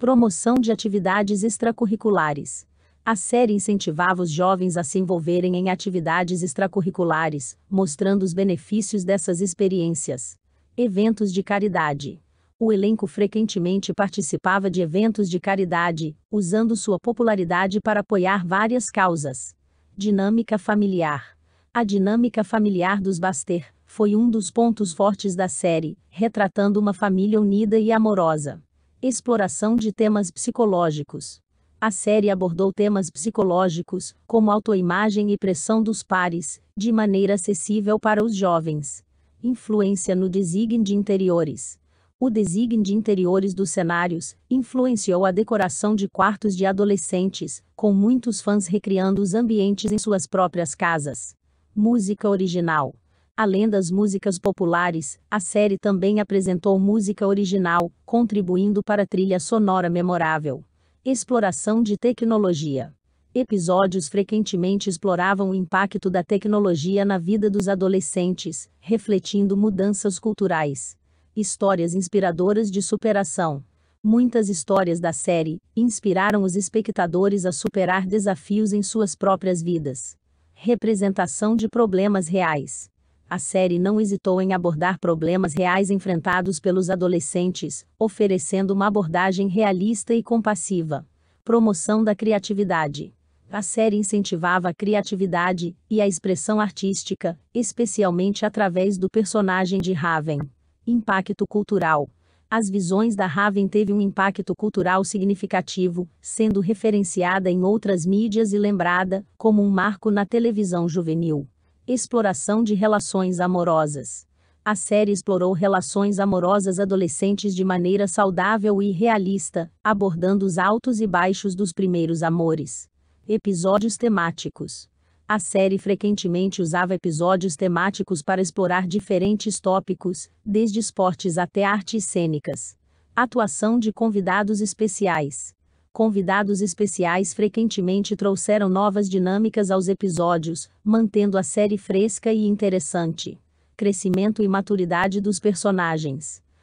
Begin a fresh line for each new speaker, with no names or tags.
Promoção de atividades extracurriculares. A série incentivava os jovens a se envolverem em atividades extracurriculares, mostrando os benefícios dessas experiências. Eventos de caridade. O elenco frequentemente participava de eventos de caridade, usando sua popularidade para apoiar várias causas. Dinâmica familiar. A dinâmica familiar dos Baster foi um dos pontos fortes da série, retratando uma família unida e amorosa. Exploração de temas psicológicos. A série abordou temas psicológicos, como autoimagem e pressão dos pares, de maneira acessível para os jovens. Influência no design de interiores. O design de interiores dos cenários influenciou a decoração de quartos de adolescentes, com muitos fãs recriando os ambientes em suas próprias casas. Música original. Além das músicas populares, a série também apresentou música original, contribuindo para trilha sonora memorável. Exploração de tecnologia. Episódios frequentemente exploravam o impacto da tecnologia na vida dos adolescentes, refletindo mudanças culturais. Histórias inspiradoras de superação. Muitas histórias da série inspiraram os espectadores a superar desafios em suas próprias vidas. Representação de problemas reais a série não hesitou em abordar problemas reais enfrentados pelos adolescentes, oferecendo uma abordagem realista e compassiva. Promoção da criatividade. A série incentivava a criatividade e a expressão artística, especialmente através do personagem de Raven. Impacto cultural. As visões da Raven teve um impacto cultural significativo, sendo referenciada em outras mídias e lembrada como um marco na televisão juvenil. Exploração de relações amorosas. A série explorou relações amorosas adolescentes de maneira saudável e realista, abordando os altos e baixos dos primeiros amores. Episódios temáticos. A série frequentemente usava episódios temáticos para explorar diferentes tópicos, desde esportes até artes cênicas. Atuação de convidados especiais convidados especiais frequentemente trouxeram novas dinâmicas aos episódios, mantendo a série fresca e interessante. Crescimento e maturidade dos personagens.